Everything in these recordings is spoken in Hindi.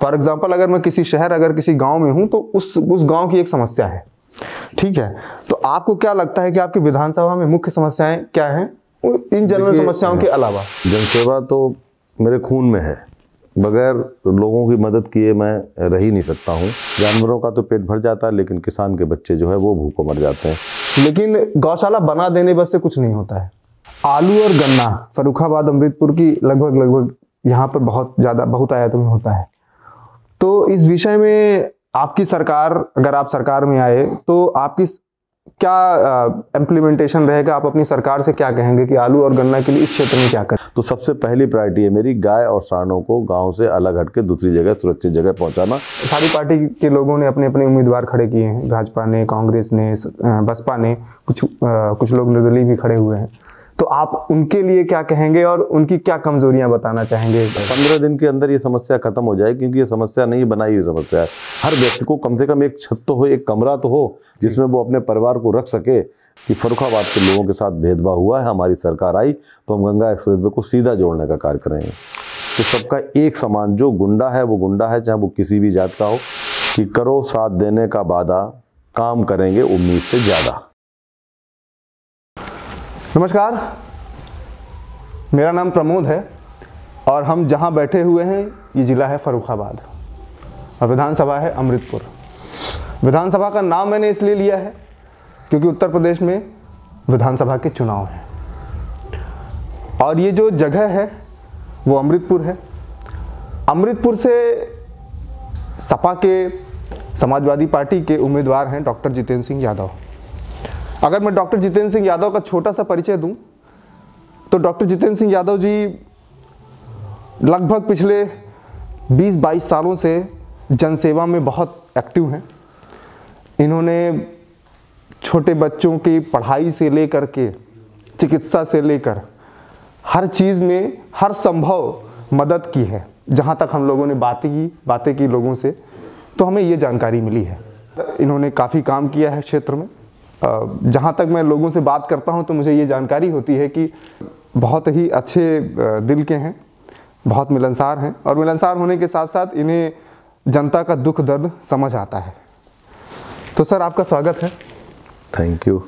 फॉर एग्जाम्पल अगर मैं किसी शहर अगर किसी गाँव में हूँ तो उस उस गाँव की एक समस्या है ठीक है तो आपको क्या लगता है कि आपकी विधानसभा में मुख्य समस्याएं क्या हैं इन जनरल समस्याओं के अलावा जनसेवा तो मेरे खून में है बगैर लोगों की मदद किए मैं रह ही नहीं सकता हूँ जानवरों का तो पेट भर जाता है लेकिन किसान के बच्चे जो है वो भूखों मर जाते हैं लेकिन गौशाला बना देने बस से कुछ नहीं होता है आलू और गन्ना फरुखाबाद अमृतपुर की लगभग लगभग यहाँ पर बहुत ज़्यादा बहुत आयात में होता है तो इस विषय में आपकी सरकार अगर आप सरकार में आए तो आपकी क्या इम्प्लीमेंटेशन रहेगा आप अपनी सरकार से क्या कहेंगे कि आलू और गन्ना के लिए इस क्षेत्र में क्या करें तो सबसे पहली प्रायोरिटी है मेरी गाय और सांडों को गांव से अलग हटके दूसरी जगह सुरक्षित जगह पहुंचाना सारी पार्टी के लोगों ने अपने अपने उम्मीदवार खड़े किए हैं भाजपा ने कांग्रेस ने बसपा ने कुछ आ, कुछ लोग निर्दलीय भी खड़े हुए हैं तो आप उनके लिए क्या कहेंगे और उनकी क्या कमजोरियां बताना चाहेंगे पंद्रह दिन के अंदर ये समस्या खत्म हो जाए क्योंकि ये समस्या नहीं बनाई हुई समस्या है हर व्यक्ति को कम से कम एक छत तो हो एक कमरा तो हो जिसमें वो अपने परिवार को रख सके कि फरुखाबाद के लोगों के साथ भेदभाव हुआ है हमारी सरकार आई तो हम गंगा एक्सप्रेस वे को सीधा जोड़ने का कार्य करेंगे तो सबका एक समान जो गुंडा है वो गुंडा है चाहे वो किसी भी जात का हो कि करो साथ देने का वादा काम करेंगे उम्मीद से ज़्यादा नमस्कार मेरा नाम प्रमोद है और हम जहाँ बैठे हुए हैं ये ज़िला है फरुखाबाद और विधानसभा है अमृतपुर विधानसभा का नाम मैंने इसलिए लिया है क्योंकि उत्तर प्रदेश में विधानसभा के चुनाव हैं और ये जो जगह है वो अमृतपुर है अमृतपुर से सपा के समाजवादी पार्टी के उम्मीदवार हैं डॉक्टर जितेंद्र सिंह यादव अगर मैं डॉक्टर जितेंद्र सिंह यादव का छोटा सा परिचय दूं तो डॉक्टर जितेंद्र सिंह यादव जी लगभग पिछले 20-22 सालों से जनसेवा में बहुत एक्टिव हैं इन्होंने छोटे बच्चों की पढ़ाई से लेकर के चिकित्सा से लेकर हर चीज़ में हर संभव मदद की है जहाँ तक हम लोगों ने बातें की बातें की लोगों से तो हमें ये जानकारी मिली है इन्होंने काफ़ी काम किया है क्षेत्र में जहाँ तक मैं लोगों से बात करता हूँ तो मुझे ये जानकारी होती है कि बहुत ही अच्छे दिल के हैं बहुत मिलनसार हैं और मिलनसार होने के साथ साथ इन्हें जनता का दुख दर्द समझ आता है तो सर आपका स्वागत है थैंक यू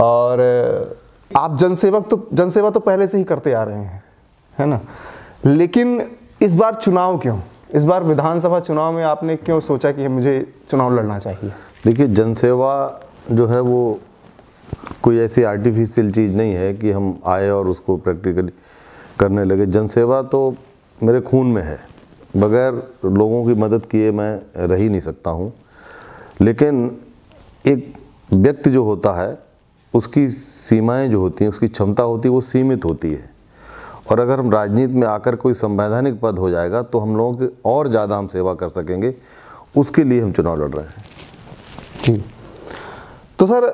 और आप जनसेवक तो जनसेवा तो पहले से ही करते आ रहे हैं है ना लेकिन इस बार चुनाव क्यों इस बार विधानसभा चुनाव में आपने क्यों सोचा कि मुझे चुनाव लड़ना चाहिए देखिए जनसेवा जो है वो कोई ऐसी आर्टिफिशियल चीज़ नहीं है कि हम आए और उसको प्रैक्टिकली करने लगे जनसेवा तो मेरे खून में है बगैर लोगों की मदद किए मैं रह ही नहीं सकता हूँ लेकिन एक व्यक्ति जो होता है उसकी सीमाएं जो होती हैं उसकी क्षमता होती है वो सीमित होती है और अगर हम राजनीति में आकर कोई संवैधानिक पद हो जाएगा तो हम लोगों की और ज़्यादा हम सेवा कर सकेंगे उसके लिए हम चुनाव लड़ रहे हैं जी तो सर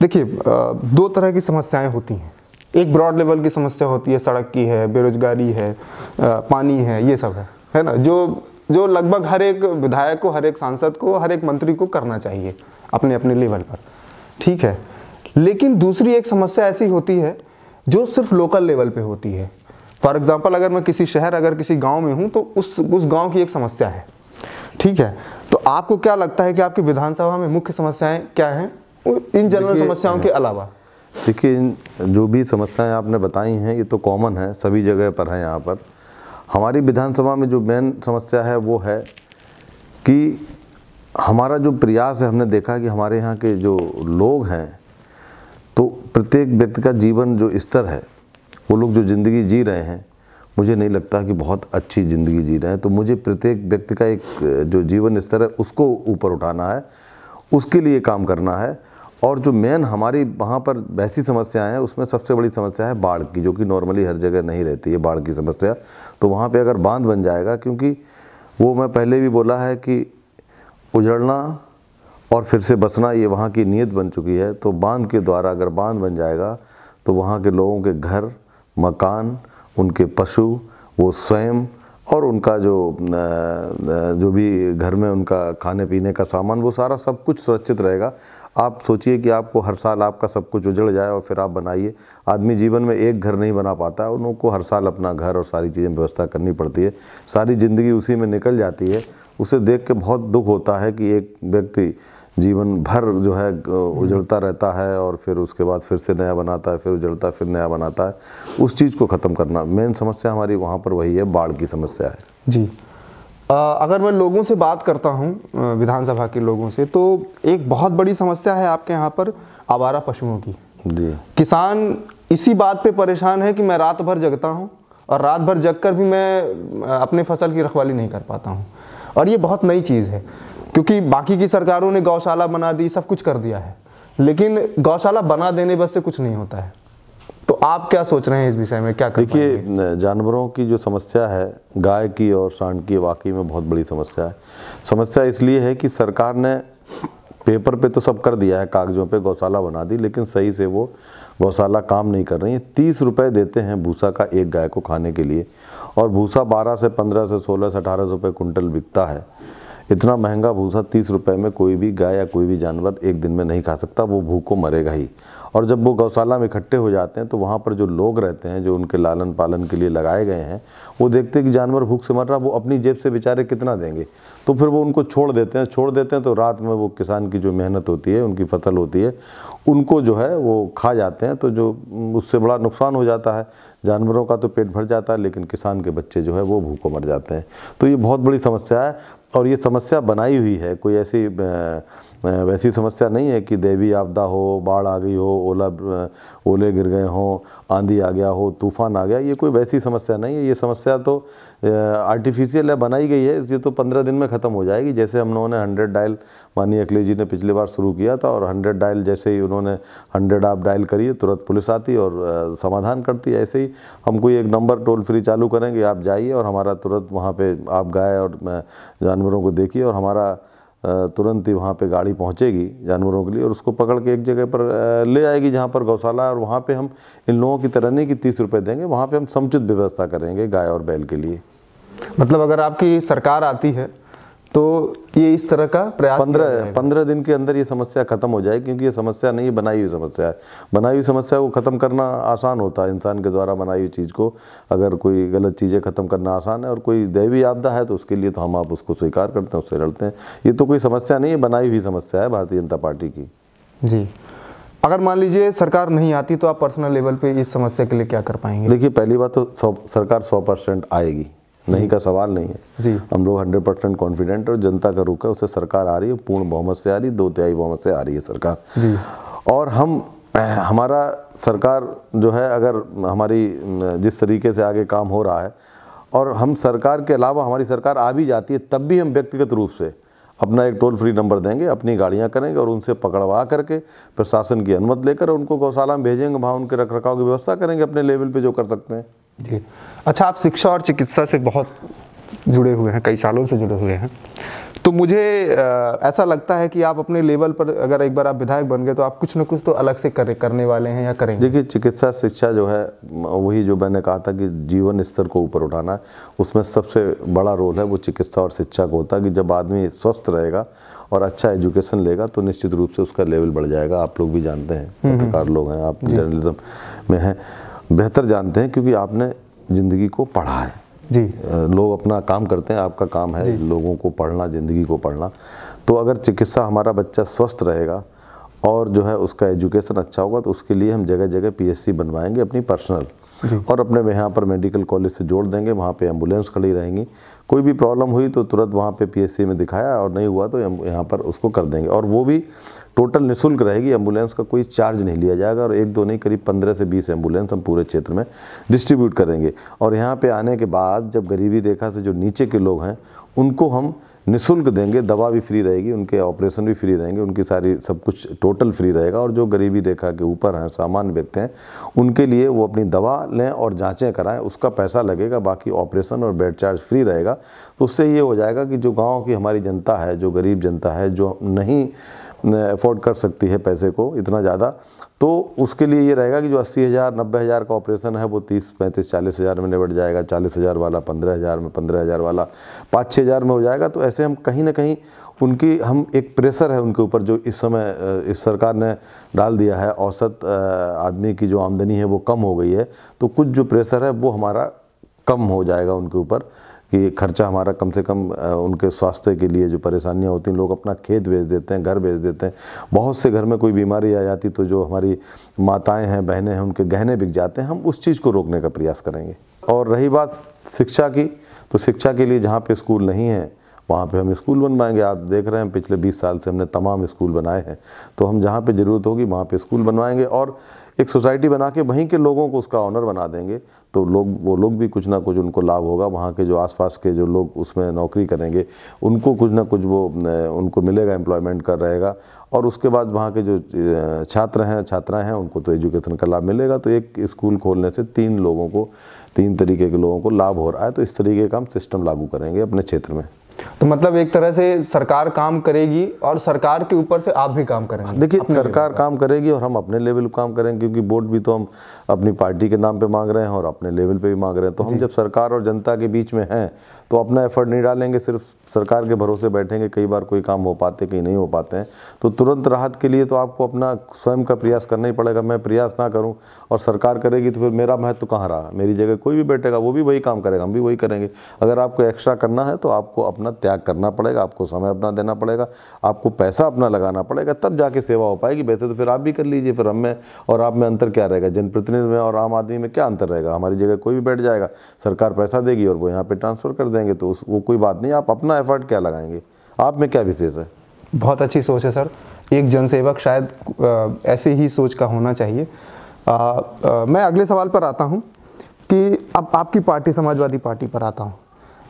देखिए दो तरह की समस्याएं होती हैं एक ब्रॉड लेवल की समस्या होती है सड़क की है बेरोजगारी है पानी है ये सब है है ना जो जो लगभग हर एक विधायक को हर एक सांसद को हर एक मंत्री को करना चाहिए अपने अपने लेवल पर ठीक है लेकिन दूसरी एक समस्या ऐसी होती है जो सिर्फ लोकल लेवल पे होती है फॉर एग्ज़ाम्पल अगर मैं किसी शहर अगर किसी गांव में हूँ तो उस उस गांव की एक समस्या है ठीक है तो आपको क्या लगता है कि आपकी विधानसभा में मुख्य समस्याएं क्या हैं इन जनरल समस्याओं के हाँ। अलावा देखिए जो भी समस्याएं आपने बताई हैं ये तो कॉमन है सभी जगह पर है यहाँ पर हमारी विधानसभा में जो मेन समस्या है वो है कि हमारा जो प्रयास है हमने देखा कि हमारे यहाँ के जो लोग हैं तो प्रत्येक व्यक्ति का जीवन जो स्तर है वो लोग जो ज़िंदगी जी रहे हैं मुझे नहीं लगता कि बहुत अच्छी ज़िंदगी जी रहे हैं तो मुझे प्रत्येक व्यक्ति का एक जो जीवन स्तर है उसको ऊपर उठाना है उसके लिए काम करना है और जो मेन हमारी वहाँ पर बहसी समस्याएं हैं उसमें सबसे बड़ी समस्या है बाढ़ की जो कि नॉर्मली हर जगह नहीं रहती है बाढ़ की समस्या तो वहाँ पे अगर बांध बन जाएगा क्योंकि वो मैं पहले भी बोला है कि उजड़ना और फिर से बसना ये वहाँ की नीयत बन चुकी है तो बांध के द्वारा अगर बांध बन जाएगा तो वहाँ के लोगों के घर मकान उनके पशु वो स्वयं और उनका जो जो भी घर में उनका खाने पीने का सामान वो सारा सब कुछ सुरक्षित रहेगा आप सोचिए कि आपको हर साल आपका सब कुछ उजड़ जाए और फिर आप बनाइए आदमी जीवन में एक घर नहीं बना पाता है उनको हर साल अपना घर और सारी चीज़ें व्यवस्था करनी पड़ती है सारी ज़िंदगी उसी में निकल जाती है उसे देख के बहुत दुख होता है कि एक व्यक्ति जीवन भर जो है उजड़ता रहता है और फिर उसके बाद फिर से नया बनाता है फिर उजड़ता फिर नया बनाता है उस चीज़ को ख़त्म करना मेन समस्या हमारी वहाँ पर वही है बाढ़ की समस्या है जी अगर मैं लोगों से बात करता हूँ विधानसभा के लोगों से तो एक बहुत बड़ी समस्या है आपके यहाँ पर आवारा पशुओं की जी किसान इसी बात पे परेशान है कि मैं रात भर जगता हूँ और रात भर जग कर भी मैं अपने फसल की रखवाली नहीं कर पाता हूँ और ये बहुत नई चीज़ है क्योंकि बाकी की सरकारों ने गौशाला बना दी सब कुछ कर दिया है लेकिन गौशाला बना देने बस से कुछ नहीं होता है तो आप क्या सोच रहे हैं इस विषय में क्या देखिए जानवरों की जो समस्या है गाय की और सांड की वाकई में बहुत बड़ी समस्या है समस्या इसलिए है कि सरकार ने पेपर पे तो सब कर दिया है कागजों पे गौशाला बना दी लेकिन सही से वो गौशाला काम नहीं कर रही है तीस रुपये देते हैं भूसा का एक गाय को खाने के लिए और भूसा बारह से पंद्रह से सोलह से अठारह सौ रुपये कुंटल बिकता है इतना महंगा भूसा तीस रुपए में कोई भी गाय या कोई भी जानवर एक दिन में नहीं खा सकता वो भूखो मरेगा ही और जब वो गौशाला में इकट्ठे हो जाते हैं तो वहाँ पर जो लोग रहते हैं जो उनके लालन पालन के लिए लगाए गए हैं वो देखते हैं कि जानवर भूख से मर रहा वो अपनी जेब से बेचारे कितना देंगे तो फिर वो उनको छोड़ देते हैं छोड़ देते हैं तो रात में वो किसान की जो मेहनत होती है उनकी फसल होती है उनको जो है वो खा जाते हैं तो जो उससे बड़ा नुकसान हो जाता है जानवरों का तो पेट भर जाता है लेकिन किसान के बच्चे जो है वो भूखों मर जाते हैं तो ये बहुत बड़ी समस्या है और ये समस्या बनाई हुई है कोई ऐसी वैसी समस्या नहीं है कि देवी आपदा हो बाढ़ आ गई हो ओला ओले गिर गए हों आंधी आ गया हो तूफान आ गया ये कोई वैसी समस्या नहीं है ये समस्या तो आर्टिफिशियल है बनाई गई है ये तो पंद्रह दिन में ख़त्म हो जाएगी जैसे हम लोगों ने हंड्रेड डायल माननीय अखिलेश जी ने पिछली बार शुरू किया था और हंड्रेड डायल जैसे ही उन्होंने हंड्रेड आप डायल करिए तुरंत पुलिस आती और समाधान करती है ऐसे ही हम कोई एक नंबर टोल फ्री चालू करेंगे आप जाइए और हमारा तुरंत वहाँ पर आप गाय और जानवरों को देखिए और हमारा तुरंत ही वहाँ पे गाड़ी पहुँचेगी जानवरों के लिए और उसको पकड़ के एक जगह पर ले आएगी जहाँ पर गौशाला और वहाँ पे हम इन लोगों की तरह नहीं कि तीस रुपये देंगे वहाँ पे हम समुचित व्यवस्था करेंगे गाय और बैल के लिए मतलब अगर आपकी सरकार आती है तो ये इस तरह का प्रयास पंद्रह पंद्रह दिन के अंदर ये समस्या खत्म हो जाए क्योंकि ये समस्या नहीं बनाई हुई समस्या है बनाई हुई समस्या को ख़त्म करना आसान होता है इंसान के द्वारा बनाई हुई चीज़ को अगर कोई गलत चीज़ें ख़त्म करना आसान है और कोई दैवी आपदा है तो उसके लिए तो हम आप उसको स्वीकार करते हैं उससे लड़ते हैं ये तो कोई समस्या नहीं है बनाई हुई समस्या है भारतीय जनता पार्टी की जी अगर मान लीजिए सरकार नहीं आती तो आप पर्सनल लेवल पे इस समस्या के लिए क्या कर पाएंगे देखिए पहली बात तो सरकार सौ परसेंट आएगी नहीं का सवाल नहीं है जी हम लोग हंड्रेड परसेंट कॉन्फिडेंट और जनता का रुख है उससे सरकार आ रही है पूर्ण बहुमत से आ रही है दो तिहाई बहुमत से आ रही है सरकार जी और हम हमारा सरकार जो है अगर हमारी जिस तरीके से आगे काम हो रहा है और हम सरकार के अलावा हमारी सरकार आ भी जाती है तब भी हम व्यक्तिगत रूप से अपना एक टोल फ्री नंबर देंगे अपनी गाड़ियां करेंगे और उनसे पकड़वा करके प्रशासन की अनुमति लेकर उनको गौशाला में भेजेंगे वहाँ उनके रख रखाव की व्यवस्था करेंगे अपने लेवल पे जो कर सकते हैं जी अच्छा आप शिक्षा और चिकित्सा से बहुत जुड़े हुए हैं कई सालों से जुड़े हुए हैं तो मुझे ऐसा लगता है कि आप अपने लेवल पर अगर एक बार आप विधायक बन गए तो आप कुछ ना कुछ तो अलग से कर, करने वाले हैं या करेंगे देखिए चिकित्सा शिक्षा जो है वही जो मैंने कहा था कि जीवन स्तर को ऊपर उठाना उसमें सबसे बड़ा रोल है वो चिकित्सा और शिक्षा को होता है कि जब आदमी स्वस्थ रहेगा और अच्छा एजुकेशन लेगा तो निश्चित रूप से उसका लेवल बढ़ जाएगा आप लोग भी जानते हैं हम्म, हम्म। पत्रकार लोग हैं आप जर्नलिज्म में हैं बेहतर जानते हैं क्योंकि आपने ज़िंदगी को पढ़ा है जी लोग अपना काम करते हैं आपका काम है लोगों को पढ़ना ज़िंदगी को पढ़ना तो अगर चिकित्सा हमारा बच्चा स्वस्थ रहेगा और जो है उसका एजुकेशन अच्छा होगा तो उसके लिए हम जगह जगह पीएससी बनवाएंगे अपनी पर्सनल और अपने यहाँ पर मेडिकल कॉलेज से जोड़ देंगे वहाँ पे एम्बुलेंस खड़ी रहेंगी कोई भी प्रॉब्लम हुई तो तुरंत वहाँ पे पीएससी में दिखाया और नहीं हुआ तो यहाँ पर उसको कर देंगे और वो भी टोटल निशुल्क रहेगी एम्बुलेंस का कोई चार्ज नहीं लिया जाएगा और एक दो नहीं करीब पंद्रह से बीस एम्बुलेंस हम पूरे क्षेत्र में डिस्ट्रीब्यूट करेंगे और यहाँ पे आने के बाद जब गरीबी रेखा से जो नीचे के लोग हैं उनको हम निशुल्क देंगे दवा भी फ्री रहेगी उनके ऑपरेशन भी फ्री रहेंगे उनकी सारी सब कुछ टोटल फ्री रहेगा और जो गरीबी रेखा के ऊपर हैं सामान्य व्यक्ति हैं उनके लिए वो अपनी दवा लें और जांचें कराएं उसका पैसा लगेगा बाकी ऑपरेशन और बेड चार्ज फ्री रहेगा तो उससे ये हो जाएगा कि जो गांव की हमारी जनता है जो गरीब जनता है जो नहीं अफोर्ड कर सकती है पैसे को इतना ज़्यादा तो उसके लिए ये रहेगा कि जो अस्सी हज़ार नब्बे हज़ार का ऑपरेशन है वो तीस पैंतीस चालीस हज़ार में निबट जाएगा चालीस हज़ार वाला पंद्रह हज़ार में पंद्रह हज़ार वाला पाँच छः हज़ार में हो जाएगा तो ऐसे हम कहीं ना कहीं उनकी हम एक प्रेशर है उनके ऊपर जो इस समय इस सरकार ने डाल दिया है औसत आदमी की जो आमदनी है वो कम हो गई है तो कुछ जो प्रेशर है वो हमारा कम हो जाएगा उनके ऊपर कि ये खर्चा हमारा कम से कम उनके स्वास्थ्य के लिए जो परेशानियाँ होती हैं लोग अपना खेत बेच देते हैं घर बेच देते हैं बहुत से घर में कोई बीमारी आ जाती तो जो हमारी माताएं हैं बहनें हैं उनके गहने बिक जाते हैं हम उस चीज़ को रोकने का प्रयास करेंगे और रही बात शिक्षा की तो शिक्षा के लिए जहाँ पर स्कूल नहीं है वहाँ पे हम स्कूल बनवाएंगे आप देख रहे हैं पिछले 20 साल से हमने तमाम स्कूल बनाए हैं तो हम जहाँ पे ज़रूरत होगी वहाँ पे स्कूल बनवाएंगे और एक सोसाइटी बना के वहीं के लोगों को उसका ऑनर बना देंगे तो लोग वो लोग भी कुछ ना कुछ उनको लाभ होगा वहाँ के जो आसपास के जो लोग उसमें नौकरी करेंगे उनको कुछ ना कुछ वो उनको मिलेगा एम्प्लॉयमेंट कर रहेगा और उसके बाद वहाँ के जो छात्र हैं छात्राएं हैं उनको तो एजुकेशन का लाभ मिलेगा तो एक स्कूल खोलने से तीन लोगों को तीन तरीके के लोगों को लाभ हो रहा है तो इस तरीके का हम सिस्टम लागू करेंगे अपने क्षेत्र में तो मतलब एक तरह से सरकार काम करेगी और सरकार के ऊपर से आप भी काम करेंगे देखिए सरकार काम करेगी और हम अपने लेवल पर काम करेंगे क्योंकि वोट भी तो हम अपनी पार्टी के नाम पे मांग रहे हैं और अपने लेवल पे भी मांग रहे हैं तो हम जब सरकार और जनता के बीच में हैं तो अपना एफर्ट नहीं डालेंगे सिर्फ सरकार के भरोसे बैठेंगे कई बार कोई काम हो पाते कहीं नहीं हो पाते हैं तो तुरंत राहत के लिए तो आपको अपना स्वयं का प्रयास करना ही पड़ेगा मैं प्रयास ना करूँ और सरकार करेगी तो फिर मेरा महत्व तो कहाँ रहा मेरी जगह कोई भी बैठेगा वो भी वही काम करेगा हम भी वही करेंगे अगर आपको एक्स्ट्रा करना है तो आपको अपना त्याग करना पड़ेगा आपको समय अपना देना पड़ेगा आपको पैसा अपना लगाना पड़ेगा तब जाके सेवा हो पाएगी वैसे तो फिर आप भी कर लीजिए फिर हमें और आप में अंतर क्या रहेगा जनप्रतिनिधि में और आम आदमी में क्या अंतर रहेगा हमारी जगह कोई भी बैठ जाएगा सरकार पैसा देगी और वो यहाँ पर ट्रांसफ़र कर देगा देंगे तो वो कोई बात नहीं आप अपना एफर्ट क्या लगाएंगे आप में क्या विशेष है बहुत अच्छी सोच है सर एक जनसेवक शायद ऐसे ही सोच का होना चाहिए आ, आ, मैं अगले सवाल पर आता हूँ कि अब आपकी पार्टी समाजवादी पार्टी पर आता हूँ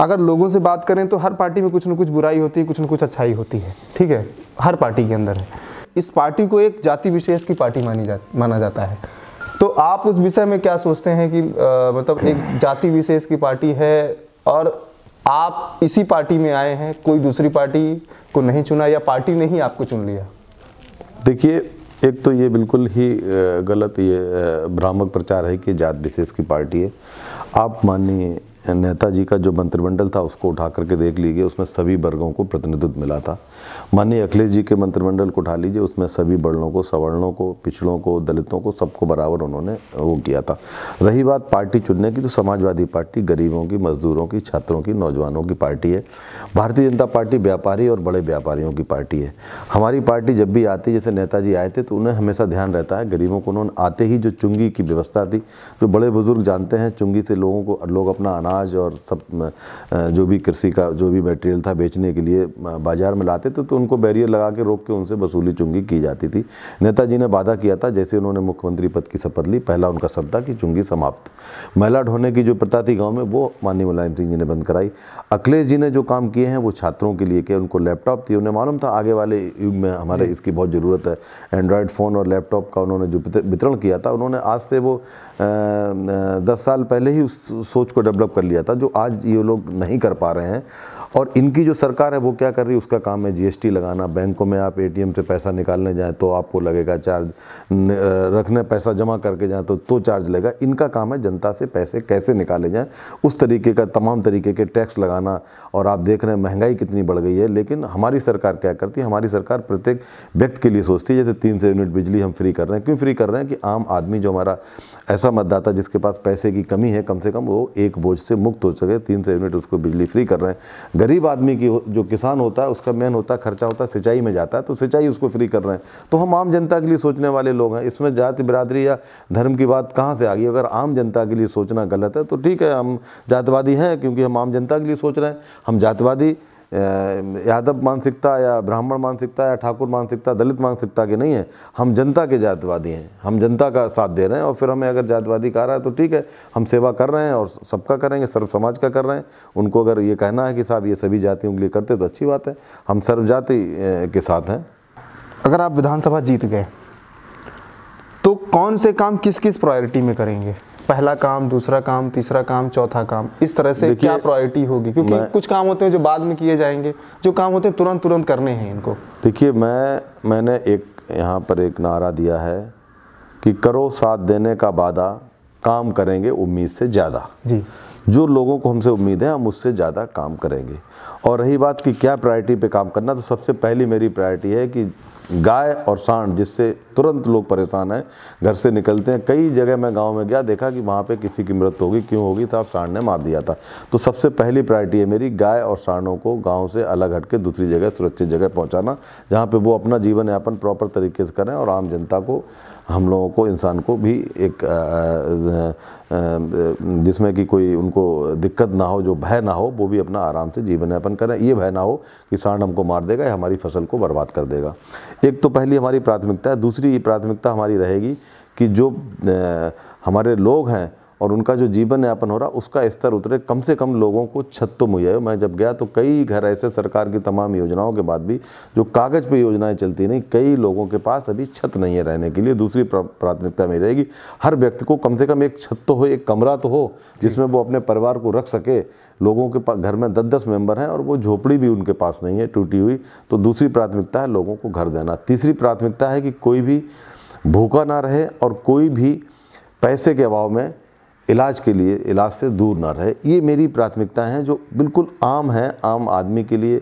अगर लोगों से बात करें तो हर पार्टी में कुछ ना कुछ बुराई होती है कुछ ना कुछ अच्छाई होती है ठीक है हर पार्टी के अंदर है इस पार्टी को एक जाति विशेष की पार्टी मानी जा माना जाता है तो आप उस विषय में क्या सोचते हैं कि आ, मतलब एक जाति विशेष की पार्टी है और आप इसी पार्टी में आए हैं कोई दूसरी पार्टी को नहीं चुना या पार्टी ने ही आपको चुन लिया देखिए एक तो ये बिल्कुल ही गलत ये भ्रामक प्रचार है कि जात विशेष की पार्टी है आप माननीय नेताजी का जो मंत्रिमंडल था उसको उठा करके देख लीजिए उसमें सभी वर्गों को प्रतिनिधित्व मिला था माननीय अखिलेश जी के मंत्रिमंडल को उठा लीजिए उसमें सभी वर्णों को सवर्णों को पिछड़ों को दलितों को सबको बराबर उन्होंने वो किया था रही बात पार्टी चुनने की तो समाजवादी पार्टी गरीबों की मजदूरों की छात्रों की नौजवानों की पार्टी है भारतीय जनता पार्टी व्यापारी और बड़े व्यापारियों की पार्टी है हमारी पार्टी जब भी आती जैसे नेताजी आए थे तो उन्हें हमेशा ध्यान रहता है गरीबों को उन्होंने आते ही जो चुंगी की व्यवस्था थी जो बड़े बुजुर्ग जानते हैं चुंगी से लोगों को लोग अपना अनाज और सब जो भी कृषि का जो भी मटेरियल था बेचने के लिए बाज़ार में लाते थे तो उनको बैरियर लगा के रोक के उनसे वसूली चुंगी की जाती थी नेताजी ने वादा किया था जैसे उन्होंने मुख्यमंत्री पद की शपथ ली पहला उनका शब्द था कि चुंगी समाप्त महिला ढोने की जो प्रथा थी गाँव में वो माननीय मुलायम सिंह जी ने बंद कराई अखिलेश जी ने जो काम किए हैं वो छात्रों के लिए किए उनको लैपटॉप थी उन्हें मालूम था आगे वाले युग में हमारे इसकी बहुत ज़रूरत है एंड्रॉयड फ़ोन और लैपटॉप का उन्होंने जो वितरण किया था उन्होंने आज से वो दस साल पहले ही उस सोच को डेवलप कर लिया था जो आज ये लोग नहीं कर पा रहे हैं और इनकी जो सरकार है वो क्या कर रही है उसका काम है जीएसटी लगाना बैंकों में आप एटीएम से पैसा निकालने जाएँ तो आपको लगेगा चार्ज रखने पैसा जमा करके जाएँ तो तो चार्ज लगेगा इनका काम है जनता से पैसे कैसे निकाले जाएं उस तरीके का तमाम तरीके के टैक्स लगाना और आप देख रहे हैं महंगाई कितनी बढ़ गई है लेकिन हमारी सरकार क्या करती है हमारी सरकार प्रत्येक व्यक्ति के लिए सोचती है जैसे तीन सौ यूनिट बिजली हम फ्री कर रहे हैं क्यों फ्री कर रहे हैं कि आम आदमी जो हमारा ऐसा मतदाता जिसके पास पैसे की कमी है कम से कम वो एक बोझ से मुक्त हो सके तीन सौ यूनिट उसको बिजली फ्री कर रहे हैं गरीब आदमी की जो किसान होता है उसका मेन होता है खर्चा होता है सिंचाई में जाता है तो सिंचाई उसको फ्री कर रहे हैं तो हम आम जनता के लिए सोचने वाले लोग हैं इसमें जाति बिरादरी या धर्म की बात कहाँ से आ गई अगर आम जनता के लिए सोचना गलत है तो ठीक है हम जातवादी हैं क्योंकि हम आम जनता के लिए सोच रहे हैं हम जातवादी यादव मानसिकता या ब्राह्मण मानसिकता या ठाकुर मानसिकता दलित मानसिकता के नहीं है हम जनता के जातवादी हैं हम जनता का साथ दे रहे हैं और फिर हमें अगर जातवादी कहा रहा है तो ठीक है हम सेवा कर रहे हैं और सबका करेंगे सर्व समाज का कर रहे हैं उनको अगर ये कहना है कि साहब ये सभी जातियों के लिए करते तो अच्छी बात है हम सर्व जाति के साथ हैं अगर आप विधानसभा जीत गए तो कौन से काम किस किस प्रायोरिटी में करेंगे पहला काम दूसरा काम तीसरा काम चौथा काम इस तरह से क्या प्रायोरिटी होगी क्योंकि कुछ काम होते हैं जो बाद में किए जाएंगे जो काम होते हैं तुरंत तुरंत करने हैं इनको देखिए मैं मैंने एक यहाँ पर एक नारा दिया है कि करो साथ देने का वादा काम करेंगे उम्मीद से ज़्यादा जी जो लोगों को हमसे उम्मीद है हम उससे ज़्यादा काम करेंगे और रही बात कि क्या प्रायोरिटी पे काम करना तो सबसे पहली मेरी प्रायोरिटी है कि गाय और सांड जिससे तुरंत लोग परेशान हैं घर से निकलते हैं कई जगह मैं गांव में गया देखा कि वहाँ पे किसी की मृत्यु होगी क्यों होगी साहब तो सांड ने मार दिया था तो सबसे पहली प्रायोरिटी है मेरी गाय और सांडों को गांव से अलग हट के दूसरी जगह सुरक्षित जगह पहुँचाना जहाँ पर वो अपना जीवन यापन प्रॉपर तरीके से करें और आम जनता को हम लोगों को इंसान को भी एक जिसमें कि कोई उनको दिक्कत ना हो जो भय ना हो वो भी अपना आराम से जीवन यापन करें ये भय ना हो कि सांड हमको मार देगा या हमारी फसल को बर्बाद कर देगा एक तो पहली हमारी प्राथमिकता है दूसरी प्राथमिकता हमारी रहेगी कि जो हमारे लोग हैं और उनका जो जीवन यापन हो रहा उसका स्तर उतरे कम से कम लोगों को छत तो मुहैया हो मैं जब गया तो कई घर ऐसे सरकार की तमाम योजनाओं के बाद भी जो कागज़ पे योजनाएं चलती नहीं कई लोगों के पास अभी छत नहीं है रहने के लिए दूसरी प्राथमिकता में रहेगी हर व्यक्ति को कम से कम एक छत तो हो एक कमरा तो हो जिसमें वो अपने परिवार को रख सके लोगों के पास घर में दस दस मेंबर हैं और वो झोपड़ी भी उनके पास नहीं है टूटी हुई तो दूसरी प्राथमिकता है लोगों को घर देना तीसरी प्राथमिकता है कि कोई भी भूखा ना रहे और कोई भी पैसे के अभाव में इलाज के लिए इलाज से दूर ना रहे ये मेरी प्राथमिकता है जो बिल्कुल आम है आम आदमी के लिए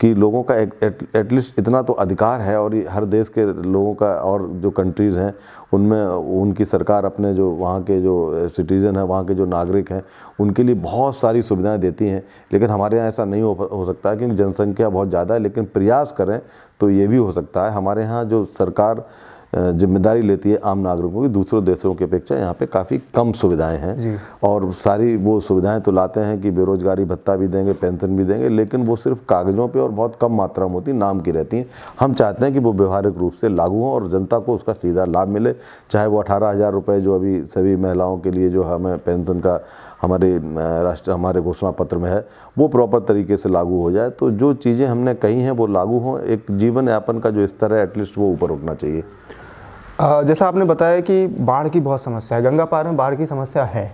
कि लोगों का एटलीस्ट एट इतना तो अधिकार है और हर देश के लोगों का और जो कंट्रीज़ हैं उनमें उनकी सरकार अपने जो वहाँ के जो सिटीज़न हैं वहाँ के जो नागरिक हैं उनके लिए बहुत सारी सुविधाएं देती हैं लेकिन हमारे यहाँ ऐसा नहीं हो, हो सकता है क्योंकि जनसंख्या बहुत ज़्यादा है लेकिन प्रयास करें तो ये भी हो सकता है हमारे यहाँ जो सरकार जिम्मेदारी लेती है आम नागरिकों की दूसरों देशों की अपेक्षा यहाँ पे काफ़ी कम सुविधाएं हैं और सारी वो सुविधाएं तो लाते हैं कि बेरोजगारी भत्ता भी देंगे पेंशन भी देंगे लेकिन वो सिर्फ कागज़ों पे और बहुत कम मात्रा में होती नाम की रहती हैं हम चाहते हैं कि वो व्यवहारिक रूप से लागू हों और जनता को उसका सीधा लाभ मिले चाहे वो अठारह हज़ार रुपये जो अभी सभी महिलाओं के लिए जो हमें पेंशन का हमारे राष्ट्र हमारे घोषणा पत्र में है वो प्रॉपर तरीके से लागू हो जाए तो जो चीज़ें हमने कही हैं वो लागू हों एक जीवन यापन का जो स्तर है एटलीस्ट वो ऊपर उठना चाहिए जैसा आपने बताया कि बाढ़ की बहुत समस्या है गंगा पार में बाढ़ की समस्या है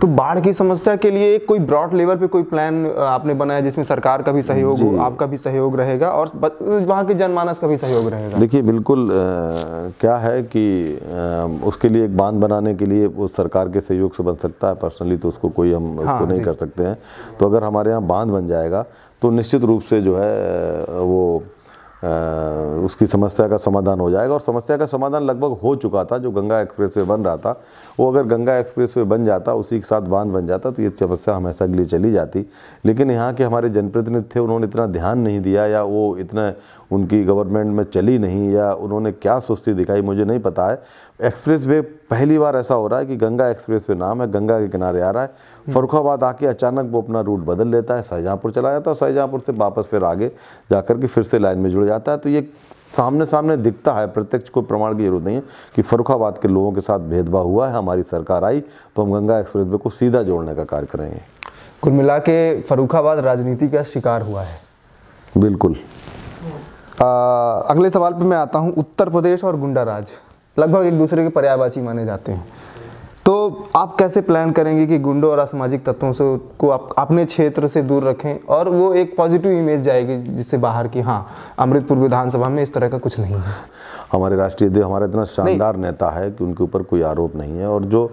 तो बाढ़ की समस्या के लिए कोई ब्रॉड लेवल पे कोई प्लान आपने बनाया जिसमें सरकार का भी सहयोग हो आपका भी सहयोग रहेगा और वहाँ के जनमानस का भी सहयोग रहेगा देखिए बिल्कुल आ, क्या है कि आ, उसके लिए एक बांध बनाने के लिए वो सरकार के सहयोग से बन सकता है पर्सनली तो उसको कोई हम हाँ, उसको नहीं कर सकते हैं तो अगर हमारे यहाँ बांध बन जाएगा तो निश्चित रूप से जो है वो उसकी समस्या का समाधान हो जाएगा और समस्या का समाधान लगभग हो चुका था जो गंगा एक्सप्रेस वे बन रहा था वो अगर गंगा एक्सप्रेस वे बन जाता उसी के साथ बांध बन जाता तो ये समस्या हमेशा के लिए चली जाती लेकिन यहाँ के हमारे जनप्रतिनिधि थे उन्होंने इतना ध्यान नहीं दिया या वो इतना उनकी गवर्नमेंट में चली नहीं या उन्होंने क्या सुस्ती दिखाई मुझे नहीं पता है एक्सप्रेस वे पहली बार ऐसा हो रहा है कि गंगा एक्सप्रेस वे नाम है गंगा के किनारे आ रहा है हम्म। फरुखाबाद आके अचानक वो अपना रूट बदल लेता है शाहजहाँपुर चला जाता है शाहजहाँपुर से वापस फिर आगे जा के फिर से लाइन में जुड़ जाता है तो ये सामने सामने दिखता है प्रत्यक्ष कोई प्रमाण की जरूरत नहीं है कि फरुखाबाद के लोगों के साथ भेदभाव हुआ है हमारी सरकार आई तो हम गंगा एक्सप्रेस वे को सीधा जोड़ने का कार्य करेंगे कुल मिला के फरुखाबाद राजनीति का शिकार हुआ है बिल्कुल अगले सवाल पे मैं आता हूँ उत्तर प्रदेश और गुंडा राज लगभग एक दूसरे के पर्यायवाची माने जाते हैं तो आप कैसे प्लान करेंगे कि गुंडों और असामाजिक तत्वों से को आप अपने क्षेत्र से दूर रखें और वो एक पॉजिटिव इमेज जाएगी जिससे बाहर की हाँ अमृतपुर विधानसभा में इस तरह का कुछ नहीं है हमारे राष्ट्रीय अध्यक्ष हमारा इतना शानदार नेता है कि उनके ऊपर कोई आरोप नहीं है और जो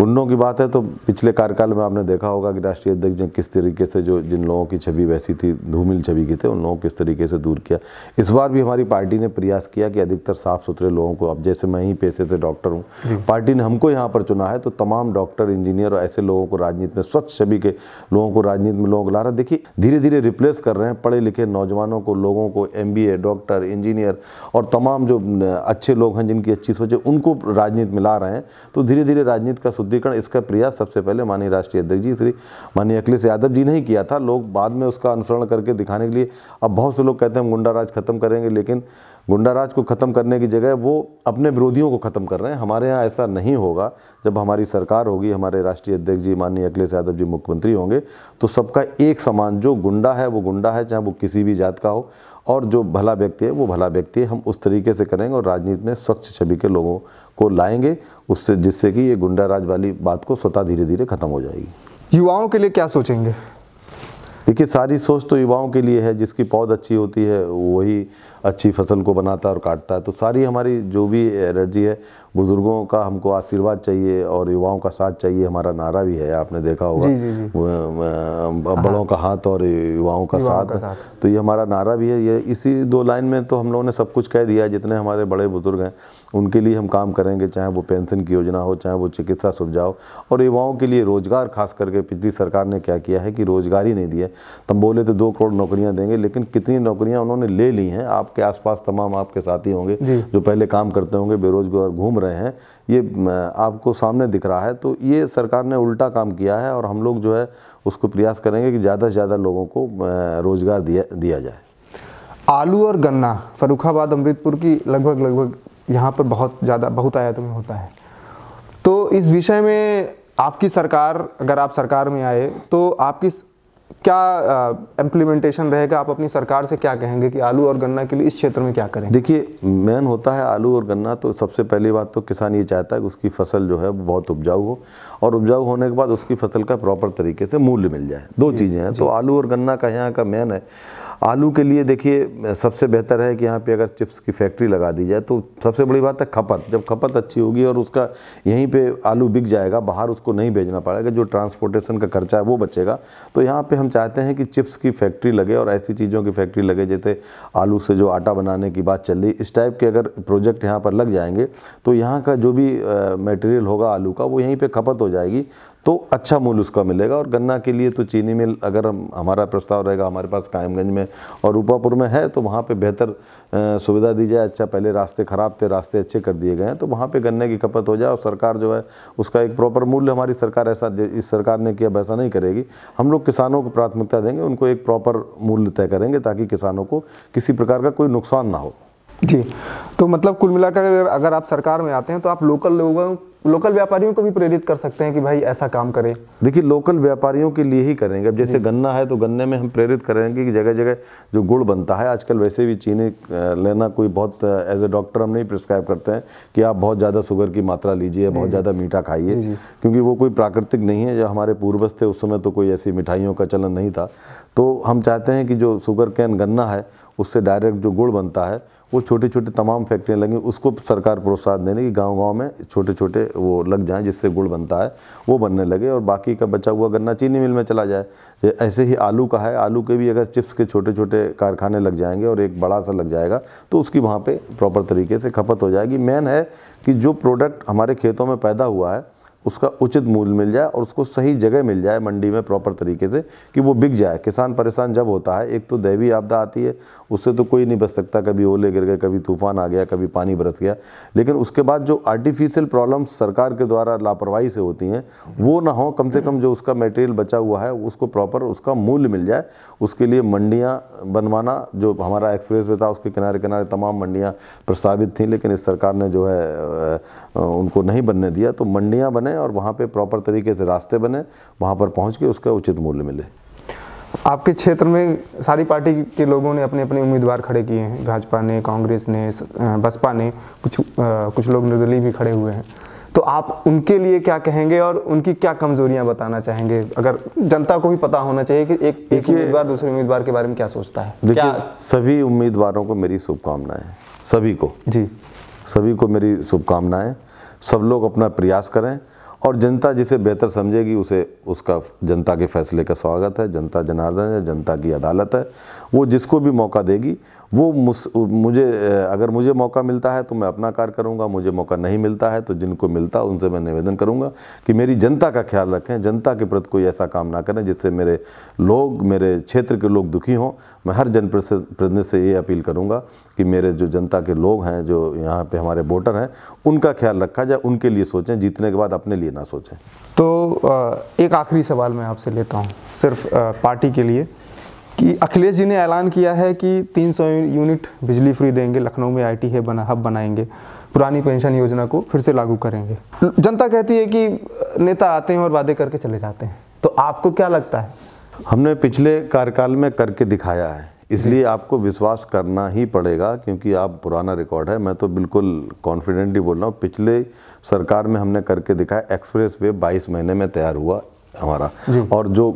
उन्नों की बात है तो पिछले कार्यकाल में आपने देखा होगा कि राष्ट्रीय अध्यक्ष ने किस तरीके से जो जिन लोगों की छवि वैसी थी धूमिल छवि की थे उन लोगों को किस तरीके से दूर किया इस बार भी हमारी पार्टी ने प्रयास किया कि अधिकतर साफ सुथरे लोगों को अब जैसे मैं ही पेशे से डॉक्टर हूँ पार्टी ने हमको यहाँ पर चुना है तो तमाम डॉक्टर इंजीनियर और ऐसे लोगों को राजनीति में स्वच्छ छवि के लोगों को राजनीति में लोगों को ला रहा देखिए धीरे धीरे रिप्लेस कर रहे हैं पढ़े लिखे नौजवानों को लोगों को एम डॉक्टर इंजीनियर और तमाम जो अच्छे लोग हैं जिनकी अच्छी सोच है उनको राजनीति में ला रहे हैं तो धीरे धीरे राजनीति का शुद्धिकरण इसका प्रयास सबसे पहले माननीय राष्ट्रीय अध्यक्ष जी श्री माननीय अखिलेश यादव जी ने ही किया था लोग बाद में उसका अनुसरण करके दिखाने के लिए अब बहुत से लोग कहते हैं हम गुंडा राज खत्म करेंगे लेकिन गुंडा राज को ख़त्म करने की जगह वो अपने विरोधियों को ख़त्म कर रहे हैं हमारे यहाँ ऐसा नहीं होगा जब हमारी सरकार होगी हमारे राष्ट्रीय अध्यक्ष जी माननीय अखिलेश यादव जी मुख्यमंत्री होंगे तो सबका एक समान जो गुंडा है वो गुंडा है चाहे वो किसी भी जात का हो और जो भला व्यक्ति है वो भला व्यक्ति है हम उस तरीके से करेंगे और राजनीति में स्वच्छ छवि के लोगों को लाएंगे उससे जिससे कि ये गुंडा राज वाली बात को स्वतः धीरे धीरे खत्म हो जाएगी युवाओं के लिए क्या सोचेंगे देखिए सारी सोच तो युवाओं के लिए है जिसकी पौध अच्छी होती है वही अच्छी फसल को बनाता है और काटता है तो सारी हमारी जो भी एनर्जी है बुज़ुर्गों का हमको आशीर्वाद चाहिए और युवाओं का साथ चाहिए हमारा नारा भी है आपने देखा होगा जी, जी, जी। बड़ों का हाथ और युवाओं का साथ, तो ये हमारा नारा भी है ये इसी दो लाइन में तो हम लोगों ने सब कुछ कह दिया जितने हमारे बड़े बुज़ुर्ग हैं उनके लिए हम काम करेंगे चाहे वो पेंशन की योजना हो चाहे वो चिकित्सा सुविधा हो और युवाओं के लिए रोज़गार खास करके पिछली सरकार ने क्या किया है कि रोज़गार ही नहीं दिया तो हम बोले तो दो करोड़ नौकरियाँ देंगे लेकिन कितनी नौकरियाँ उन्होंने ले ली हैं आप आपके आसपास तमाम आपके साथी होंगे जो पहले काम करते होंगे बेरोजगार घूम रहे हैं ये आपको सामने दिख रहा है तो ये सरकार ने उल्टा काम किया है और हम लोग जो है उसको प्रयास करेंगे कि ज़्यादा से ज़्यादा लोगों को रोज़गार दिया दिया जाए आलू और गन्ना फरुखाबाद अमृतपुर की लगभग लगभग यहाँ पर बहुत ज़्यादा बहुत आयात में होता है तो इस विषय में आपकी सरकार अगर आप सरकार में आए तो आपकी क्या इम्प्लीमेंटेशन रहेगा आप अपनी सरकार से क्या कहेंगे कि आलू और गन्ना के लिए इस क्षेत्र में क्या करें देखिए मेन होता है आलू और गन्ना तो सबसे पहली बात तो किसान ये चाहता है कि उसकी फसल जो है वो बहुत उपजाऊ हो और उपजाऊ होने के बाद उसकी फसल का प्रॉपर तरीके से मूल्य मिल जाए दो चीज़ें हैं तो आलू और गन्ना का यहाँ का मेन है आलू के लिए देखिए सबसे बेहतर है कि यहाँ पे अगर चिप्स की फैक्ट्री लगा दी जाए तो सबसे बड़ी बात है खपत जब खपत अच्छी होगी और उसका यहीं पे आलू बिक जाएगा बाहर उसको नहीं भेजना पड़ेगा जो ट्रांसपोर्टेशन का खर्चा है वो बचेगा तो यहाँ पे हम चाहते हैं कि चिप्स की फैक्ट्री लगे और ऐसी चीज़ों की फैक्ट्री लगे जैसे आलू से जो आटा बनाने की बात चल रही इस टाइप के अगर प्रोजेक्ट यहाँ पर लग जाएंगे तो यहाँ का जो भी मटेरियल होगा आलू का वो यहीं पर खपत हो जाएगी तो अच्छा मूल उसका मिलेगा और गन्ना के लिए तो चीनी मिल अगर हम हमारा प्रस्ताव रहेगा हमारे पास कायमगंज में और रूपापुर में है तो वहाँ पे बेहतर सुविधा दी जाए अच्छा पहले रास्ते ख़राब थे रास्ते अच्छे कर दिए गए हैं तो वहाँ पे गन्ने की खपत हो जाए और सरकार जो है उसका एक प्रॉपर मूल्य हमारी सरकार ऐसा इस सरकार ने किया वैसा नहीं करेगी हम लोग किसानों को प्राथमिकता देंगे उनको एक प्रॉपर मूल्य तय करेंगे ताकि किसानों को किसी प्रकार का कोई नुकसान ना हो जी तो मतलब कुल मिलाकर अगर आप सरकार में आते हैं तो आप लोकल लोगों लोकल व्यापारियों को भी प्रेरित कर सकते हैं कि भाई ऐसा काम करें देखिए लोकल व्यापारियों के लिए ही करेंगे अब जैसे गन्ना है तो गन्ने में हम प्रेरित करेंगे कि जगह जगह जो गुड़ बनता है आजकल वैसे भी चीनी लेना कोई बहुत एज ए डॉक्टर हम नहीं प्रिस्क्राइब करते हैं कि आप बहुत ज़्यादा शुगर की मात्रा लीजिए बहुत ज़्यादा मीठा खाइए क्योंकि वो कोई प्राकृतिक नहीं है जो हमारे पूर्वज थे उस समय तो कोई ऐसी मिठाइयों का चलन नहीं था तो हम चाहते हैं कि जो शुगर कैन गन्ना है उससे डायरेक्ट जो गुड़ बनता है वो छोटे छोटे तमाम फैक्ट्रियाँ लगें उसको सरकार प्रोत्साहन देने की गांव गांव में छोटे छोटे वो लग जाएं जिससे गुड़ बनता है वो बनने लगे और बाकी का बचा हुआ गन्ना चीनी मिल में चला जाए ऐसे ही आलू का है आलू के भी अगर चिप्स के छोटे छोटे कारखाने लग जाएंगे और एक बड़ा सा लग जाएगा तो उसकी वहाँ पर प्रॉपर तरीके से खपत हो जाएगी मेन है कि जो प्रोडक्ट हमारे खेतों में पैदा हुआ है उसका उचित मूल्य मिल जाए और उसको सही जगह मिल जाए मंडी में प्रॉपर तरीके से कि वो बिक जाए किसान परेशान जब होता है एक तो दैवी आपदा आती है उससे तो कोई नहीं बच सकता कभी ओले गिर गए कभी तूफान आ गया कभी पानी बरस गया लेकिन उसके बाद जो आर्टिफिशियल प्रॉब्लम्स सरकार के द्वारा लापरवाही से होती हैं वो ना हो कम से कम जो उसका मटेरियल बचा हुआ है उसको प्रॉपर उसका मूल्य मिल जाए उसके लिए मंडियाँ बनवाना जो हमारा एक्सप्रेस था उसके किनारे किनारे तमाम मंडियाँ प्रस्तावित थी लेकिन इस सरकार ने जो है उनको नहीं बनने दिया तो मंडियाँ बने बने और वहाँ पे प्रॉपर तरीके से रास्ते बने वहाँ पर पहुँच के उसका उचित मूल्य मिले आपके क्षेत्र में सारी पार्टी के लोगों ने अपने अपने उम्मीदवार खड़े किए हैं भाजपा ने कांग्रेस ने बसपा ने कुछ आ, कुछ लोग निर्दलीय भी खड़े हुए हैं तो आप उनके लिए क्या कहेंगे और उनकी क्या कमजोरियां बताना चाहेंगे अगर जनता को भी पता होना चाहिए कि एक एक उम्मीदवार दूसरे उम्मीदवार के बारे में क्या सोचता है देखिए सभी उम्मीदवारों को मेरी शुभकामनाएं सभी को जी सभी को मेरी शुभकामनाएं सब लोग अपना प्रयास करें और जनता जिसे बेहतर समझेगी उसे उसका जनता के फैसले का स्वागत है जनता जनार्दन है जनता की अदालत है वो जिसको भी मौका देगी वो मुझे अगर मुझे मौका मिलता है तो मैं अपना कार्य करूँगा मुझे मौका नहीं मिलता है तो जिनको मिलता उनसे मैं निवेदन करूँगा कि मेरी जनता का ख्याल रखें जनता के प्रति कोई ऐसा काम ना करें जिससे मेरे लोग मेरे क्षेत्र के लोग दुखी हों मैं हर जनप्रतिनिधि से ये अपील करूँगा कि मेरे जो जनता के लोग हैं जो यहाँ पर हमारे वोटर हैं उनका ख्याल रखा जाए उनके लिए सोचें जीतने के बाद अपने लिए ना सोचें तो एक आखिरी सवाल मैं आपसे लेता हूँ सिर्फ पार्टी के लिए कि अखिलेश जी ने ऐलान किया है कि 300 यूनिट बिजली फ्री देंगे लखनऊ में आईटी है बना हब बनाएंगे पुरानी पेंशन योजना को फिर से लागू करेंगे जनता कहती है कि नेता आते हैं और वादे करके चले जाते हैं तो आपको क्या लगता है हमने पिछले कार्यकाल में करके दिखाया है इसलिए आपको विश्वास करना ही पड़ेगा क्योंकि आप पुराना रिकॉर्ड है मैं तो बिल्कुल कॉन्फिडेंटली बोल रहा हूँ पिछले सरकार में हमने करके दिखाया एक्सप्रेस वे बाईस महीने में तैयार हुआ हमारा और जो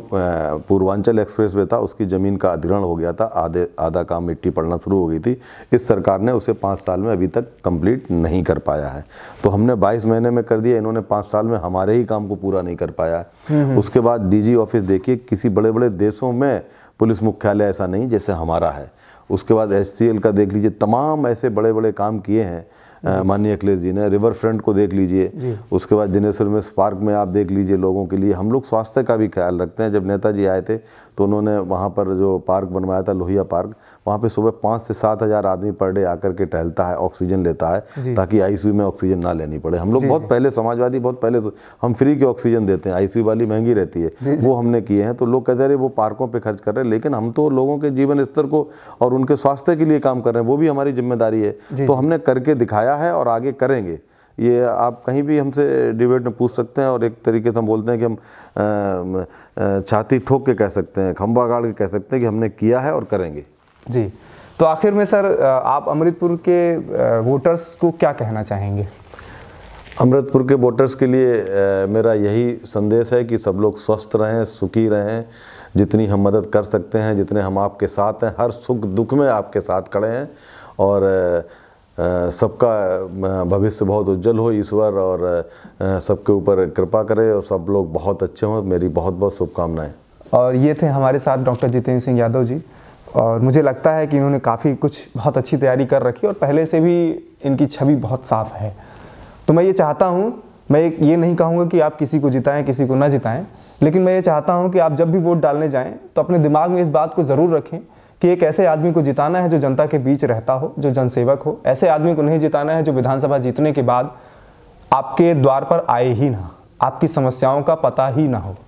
पूर्वांचल एक्सप्रेसवे था उसकी ज़मीन का अधिग्रहण हो गया था आधे आधा काम मिट्टी पड़ना शुरू हो गई थी इस सरकार ने उसे पाँच साल में अभी तक कंप्लीट नहीं कर पाया है तो हमने 22 महीने में कर दिया इन्होंने पाँच साल में हमारे ही काम को पूरा नहीं कर पाया है हम्म, हम्म। उसके बाद डीजी ऑफिस देखिए किसी बड़े बड़े देशों में पुलिस मुख्यालय ऐसा नहीं जैसे हमारा है उसके बाद एस का देख लीजिए तमाम ऐसे बड़े बड़े काम किए हैं माननीय अखिलेश जी ने रिवर फ्रंट को देख लीजिए उसके बाद जिनेसर में पार्क में आप देख लीजिए लोगों के लिए हम लोग स्वास्थ्य का भी ख्याल रखते हैं जब नेताजी आए थे तो उन्होंने वहाँ पर जो पार्क बनवाया था लोहिया पार्क वहाँ पे सुबह पाँच से सात हज़ार आदमी पर डे आकर के टहलता है ऑक्सीजन लेता है ताकि आईसीयू में ऑक्सीजन ना लेनी पड़े हम लोग बहुत पहले समाजवादी बहुत पहले तो हम फ्री के ऑक्सीजन देते हैं आईसीयू वाली महंगी रहती है वो हमने किए हैं तो लोग कहते रहे वो पार्कों पर खर्च कर रहे हैं लेकिन हम तो लोगों के जीवन स्तर को और उनके स्वास्थ्य के लिए काम कर रहे हैं वो भी हमारी जिम्मेदारी है तो हमने करके दिखाया है और आगे करेंगे ये आप कहीं भी हमसे डिबेट में पूछ सकते हैं और एक तरीके से हम बोलते हैं कि हम छाती ठोक के कह सकते हैं खंबा गाड़ के कह सकते हैं कि हमने किया है और करेंगे जी तो आखिर में सर आप अमृतपुर के वोटर्स को क्या कहना चाहेंगे अमृतपुर के वोटर्स के लिए मेरा यही संदेश है कि सब लोग स्वस्थ रहें सुखी रहें जितनी हम मदद कर सकते हैं जितने हम आपके साथ हैं हर सुख दुख में आपके साथ खड़े हैं और सबका भविष्य बहुत उज्जवल हो ईश्वर और सबके ऊपर कृपा करें और सब लोग बहुत अच्छे हों मेरी बहुत बहुत शुभकामनाएं और ये थे हमारे साथ डॉक्टर जितेंद्र सिंह यादव जी और मुझे लगता है कि इन्होंने काफ़ी कुछ बहुत अच्छी तैयारी कर रखी और पहले से भी इनकी छवि बहुत साफ है तो मैं ये चाहता हूँ मैं ये नहीं कहूँगा कि आप किसी को जिताएं किसी को ना जिताएं लेकिन मैं ये चाहता हूँ कि आप जब भी वोट डालने जाएं तो अपने दिमाग में इस बात को ज़रूर रखें कि एक ऐसे आदमी को जिताना है जो जनता के बीच रहता हो जो जनसेवक हो ऐसे आदमी को नहीं जिताना है जो विधानसभा जीतने के बाद आपके द्वार पर आए ही ना आपकी समस्याओं का पता ही ना हो